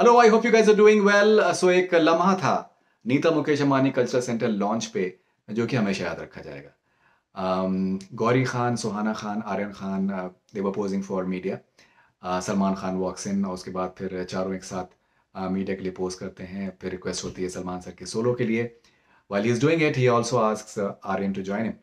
Hello I hope you guys are doing well so एक लम्हा था Nita Mukesh Ambani cultural centre launch पे जो कि हमेशा याद रखा जाएगा um, Gauri Khan Suhana Khan Aryan Khan they're posing for media Salman Khan walks in और उसके बाद फिर चारों एक साथ मीडिया uh, के लिए पोस्ट करते हैं फिर रिक्वेस्ट होती है सलमान सर के सोलो के लिए while is doing it he also ask Aryan to join him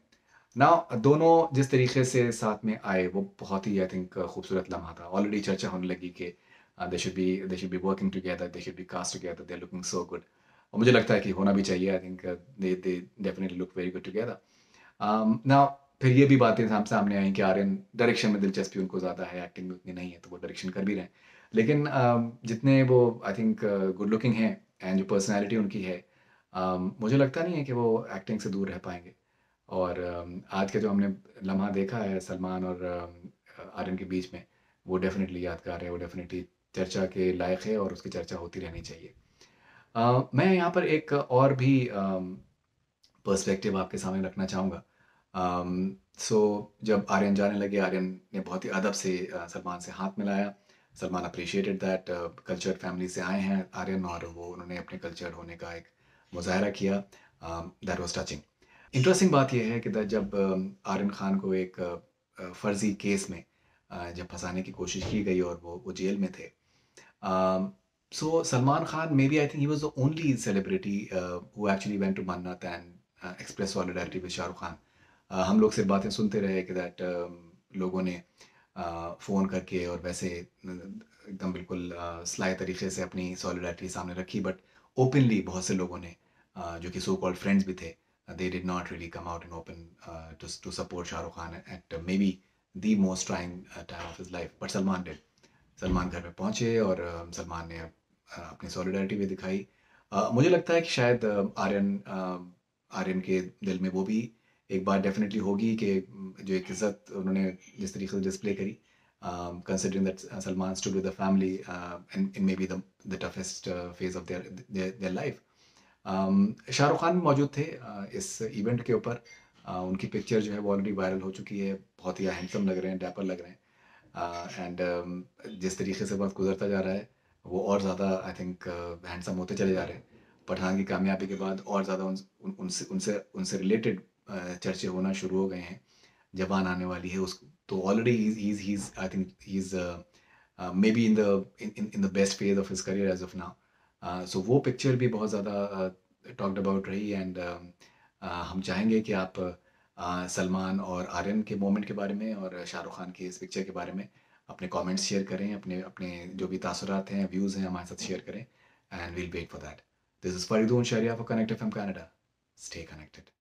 ना दोनों जिस तरीके से साथ में आए वो बहुत ही आई थिंक uh, खूबसूरत लम्हा था ऑलरेडी चर्चा होने लगी कि uh, they should be they should be working together they should be cast together they're looking so good और मुझे लगता है कि होना भी चाहिए I think they they definitely look very good together ना फिर ये भी बातें हम सामने आई कि आर्यन डायरेक्शन में दिलचस्पी उनको ज़्यादा है एक्टिंग में उतनी नहीं है तो वो डायरेक्शन कर भी रहे हैं लेकिन uh, जितने वो आई थिंक गुड लुकिंग हैं एंड जो पर्सनैलिटी उनकी है um, मुझे लगता नहीं है कि वो एक्टिंग से दूर रह पाएंगे और um, आज का जो हमने लम्हा देखा है सलमान और um, आर्यन के बीच में वो डेफिनेटली यादगार है वो डेफिनेटली चर्चा के लायक है और उसकी चर्चा होती रहनी चाहिए uh, मैं यहाँ पर एक और भी पर्सपेक्टिव uh, आपके सामने रखना चाहूँगा सो so, जब आर्यन जाने लगे आर्यन ने बहुत ही अदब से uh, सलमान से हाथ मिलाया Salman appreciated that culture family से आए हैं आर्यन और वो उन्होंने अपने कल्चर होने का एक मुजाहरा किया दैट वॉज टचिंग इंटरेस्टिंग बात यह है कि जब आर्यन खान को एक फर्जी केस में जब फंसाने की कोशिश की गई और वो वो जेल में थे सो um, so Salman Khan, maybe I think he was the only celebrity uh, who actually went to Mannat and uh, expressed solidarity with Khan. हम लोग सिर्फ बातें सुनते रहे कि दैट uh, लोगों ने फ़ोन करके और वैसे एकदम बिल्कुल स्लाई तरीके से अपनी सॉलिडारिटी सामने रखी बट ओपनली बहुत से लोगों ने जो कि सो कॉल्ड फ्रेंड्स भी थे they did not really come out in open to support Shahrukh Khan at maybe the most trying time of his life but Salman did Salman घर पे पहुंचे और सलमान ने अपनी सॉलिडारिटी भी दिखाई मुझे लगता है कि शायद आर्यन आर्यन के दिल में वो भी एक बार डेफिनेटली होगी कि जो एक इज्जत उन्होंने जिस तरीके से डिस्प्ले करी considering that Salman stood with the family in maybe the toughest phase of their life Shahrukh Khan भी मौजूद थे इस इवेंट के ऊपर उनकी पिक्चर जो है वो ऑलरेडी वायरल हो चुकी है बहुत ही हैंडसम लग रहे हैं डैपर लग रहे हैं एंड uh, um, जिस तरीके से वक्त गुजरता जा रहा है वो और ज़्यादा आई थिंक हैंडसम होते चले जा रहे हैं पठान हाँ, की कामयाबी के बाद और ज़्यादा उन, उन, उनसे उनसे उनसे रिलेटेड uh, चर्चे होना शुरू हो गए हैं जबान आने वाली है उसको तो already is is I think is maybe in the in the best phase of his career as of now so वो पिक्चर भी बहुत ज़्यादा टॉक्ड uh, अबाउट रही एंड uh, um, uh, हम चाहेंगे कि आप सलमान और आर्यन के मोमेंट के बारे में और शाहरुख खान की इस पिक्चर के बारे में अपने कमेंट्स शेयर करें अपने अपने जो भी तासरत हैं व्यूज़ हैं हमारे साथ शेयर करें and we'll wait for that this is Faridoon Shahryar for Connect F M stay connected